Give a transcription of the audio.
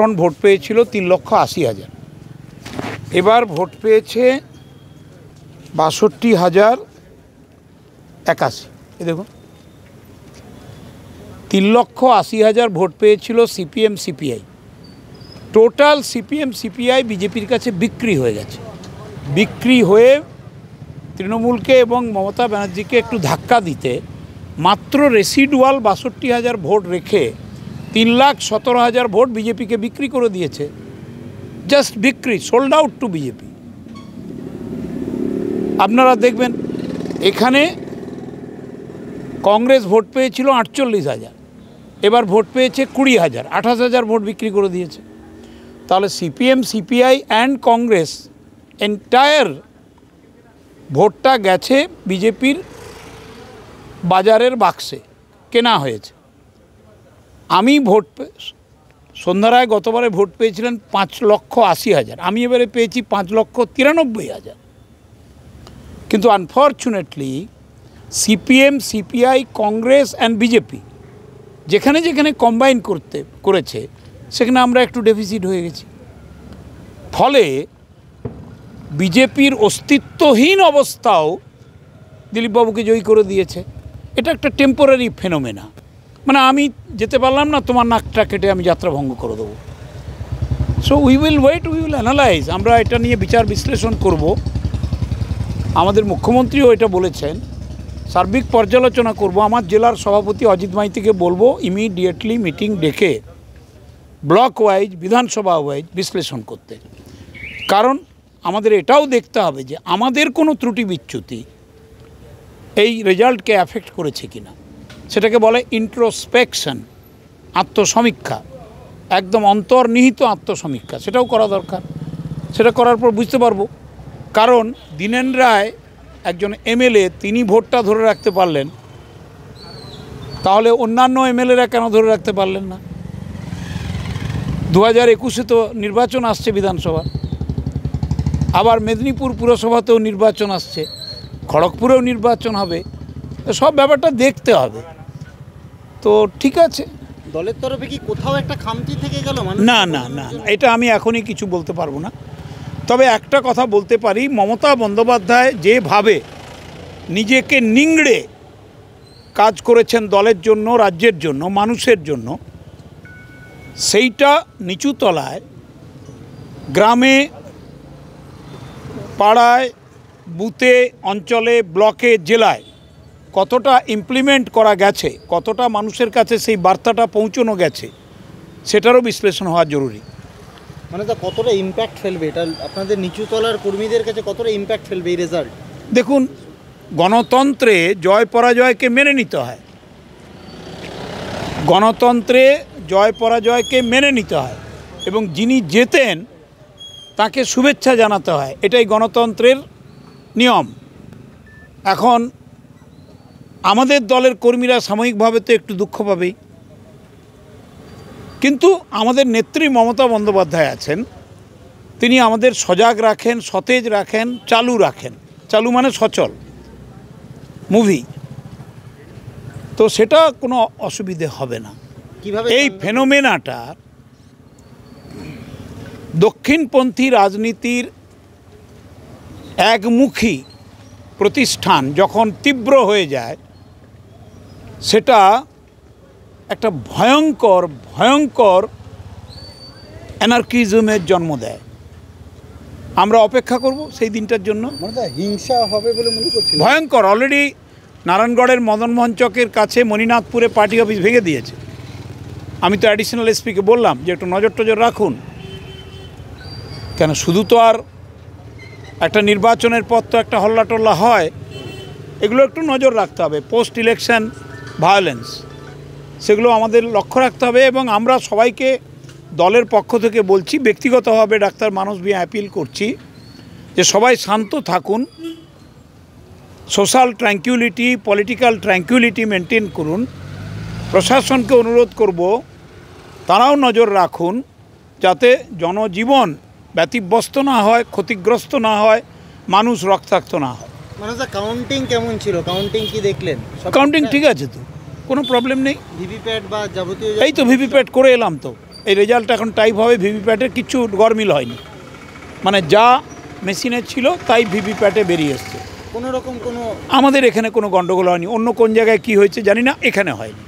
ton vote পেয়েছিল তিন লক্ষ আশি হাজার এবার ভোট পেয়েছে বাষট্টি হাজার একাশি এ দেখুন তিন লক্ষ আশি হাজার ভোট পেয়েছিল CPM CPI total CPM CPI বিজেপির কাছে বিক্রি হয়ে গেছে বিক্রি হয়ে তৃণমূলকে এবং মমতা ব্যানার্জিকে একটু ধাক্কা দিতে মাত্র রেসিডুয়াল বাষট্টি হাজার ভোট রেখে তিন লাখ সতেরো হাজার ভোট বিজেপিকে বিক্রি করে দিয়েছে জাস্ট বিক্রি সোল্ড আউট টু বিজেপি আপনারা দেখবেন এখানে কংগ্রেস ভোট পেয়েছিল আটচল্লিশ হাজার এবার ভোট পেয়েছে কুড়ি হাজার আঠাশ হাজার ভোট বিক্রি করে দিয়েছে তাহলে CPM CPI and Congress entire ভোটটা গেছে বিজেপির বাজারের বাক্সে কেনা হয়েছে আমি ভোট সন্ধ্যারায় গতবারে ভোট পেয়েছিলেন পাঁচ লক্ষ আশি হাজার আমি এবারে পেয়েছি পাঁচ লক্ষ তিরানব্বই হাজার কিন্তু unfortunately CPM CPI Congress and BJP যেখানে যেখানে কম্বাইন করতে করেছে সেখানে আমরা একটু ডেফিসিট হয়ে গেছি ফলে বিজেপির অস্তিত্বহীন অবস্থাও দিলীপবাবুকে জয়ী করে দিয়েছে এটা একটা টেম্পোরারি ফেনোমেনা মানে আমি যেতে পারলাম না তোমার নাকটা কেটে আমি যাত্রা ভঙ্গ করে দেবো so we will wait we will analyse আমরা এটা নিয়ে বিচার বিশ্লেষণ করব আমাদের মুখ্যমন্ত্রীও এটা বলেছেন সার্বিক পর্যালোচনা করব আমার জেলার সভাপতি অজিত মাইতিকে বলবো ইমিডিয়েটলি মিটিং ডেকে ব্লক ওয়াইজ বিধানসভা ওয়াইজ বিশ্লেষণ করতে কারণ আমাদের এটাও দেখতে হবে যে আমাদের কোনো ত্রুটি বিচ্যুতি এই রেজাল্টকে অ্যাফেক্ট করেছে কিনা সেটাকে বলে ইন্ট্রোস্পেকশন আত্মসমীক্ষা একদম অন্তর্নিহিত আত্মসমীক্ষা সেটাও করা দরকার সেটা করার পর বুঝতে পারবো কারণ দীনেন রায় একজন এমএলএ তিনি ভোটটা ধরে রাখতে পারলেন তাহলে অন্যান্য এমএলএরা কেন ধরে রাখতে পারলেন না দু হাজার একুশে তো নির্বাচন আসছে বিধানসভা আবার মেদিনীপুর পুরসভাতেও নির্বাচন আসছে খড়গপুরেও নির্বাচন হবে সব ব্যাপারটা দেখতে হবে তো ঠিক আছে দলের তরফে কি কোথাও একটা খামতি থেকে গেল না না না এটা আমি এখনই কিছু বলতে পারবো না তবে একটা কথা বলতে পারি মমতা বন্দ্যোপাধ্যায় যেভাবে নিজেকে নিংড়ে কাজ করেছেন দলের জন্য রাজ্যের জন্য মানুষের জন্য সেইটা নিচুতলায় গ্রামে পাড়ায় বুথে অঞ্চলে ব্লকে জেলায় কতটা ইমপ্লিমেন্ট করা গেছে কতটা মানুষের কাছে সেই বার্তাটা পৌঁছানো গেছে সেটারও বিশ্লেষণ হওয়া জরুরি মানে তা কতটা ইম্প্যাক্ট ফেলবে এটা আপনাদের নিচুতলার কর্মীদের কাছে কতটা ইম্প্যাক্ট ফেলবে এই রেজাল্ট দেখুন গণতন্ত্রে জয় পরাজয়কে মেনে নিতে হয় গণতন্ত্রে জয় পরাজয়কে মেনে নিতে হয় এবং যিনি জেতেন তাকে শুভেচ্ছা জানাতে হয় এটাই গণতন্ত্রের নিয়ম এখন আমাদের দলের কর্মীরা সাময়িকভাবে তো একটু দুঃখ পাবেই কিন্তু আমাদের নেত্রী মমতা বন্দ্যোপাধ্যায় আছেন তিনি আমাদের সজাগ রাখেন সতেজ রাখেন চালু রাখেন চালু মানে সচল মুভি তো সেটা কোনো অসুবিধে হবে না কীভাবে এই ফেনোমেনাটা দক্ষিণপন্থী রাজনীতির একমুখী প্রতিষ্ঠান যখন তীব্র হয়ে যায় সেটা একটা ভয়ঙ্কর ভয়ঙ্কর অ্যানার্কিজমের জন্ম দেয় আমরা অপেক্ষা করব সেই দিনটার জন্য হিংসা হবে বলে মনে করছি ভয়ঙ্কর অলরেডি নারায়ণগড়ের মদনমোহন চকের কাছে মণিনাথপুরে পার্টি অফিস ভেঙে দিয়েছে আমি তো অ্যাডিশনাল এসপিকে বললাম যে একটু নজর টজর রাখুন কেন শুধু তো আর একটা নির্বাচনের পর তো একটা হল্লা টল্লা হয় এগুলো একটু নজর রাখতে হবে পোস্ট ইলেকশন ভায়োলেন্স সেগুলো আমাদের লক্ষ্য রাখতে হবে এবং আমরা সবাইকে দলের পক্ষ থেকে বলছি ব্যক্তিগতভাবে ডাক্তার মানুষ বিয়ে অ্যাপিল করছি যে সবাই শান্ত থাকুন social tranquillity political tranquillity maintain করুন প্রশাসনকে অনুরোধ করব তারাও নজর রাখুন যাতে জনজীবন ব্যতিব্যস্ত না হয় ক্ষতিগ্রস্ত না হয় মানুষ রক্তাক্ত না হয় মানে কাউন্টিং কেমন ছিল কাউন্টিং কি দেখলেন কাউন্টিং ঠিক আছে তো কোনো প্রবলেম নেই ভিভিপ্যাট বা যাবতীয় এই তো ভিভিপ্যাট করে এলাম তো এই রেজাল্ট এখন টাইপ হবে ভিভিপ্যাটের কিছু গরমিল হয়নি মানে যা মেশিনে ছিল তাই ভিভিপ্যাটে বেরিয়ে এসছে কোনো রকম কোনো আমাদের এখানে কোনো গণ্ডগোল হয়নি অন্য কোন জায়গায় কি হয়েছে জানি না এখানে হয়নি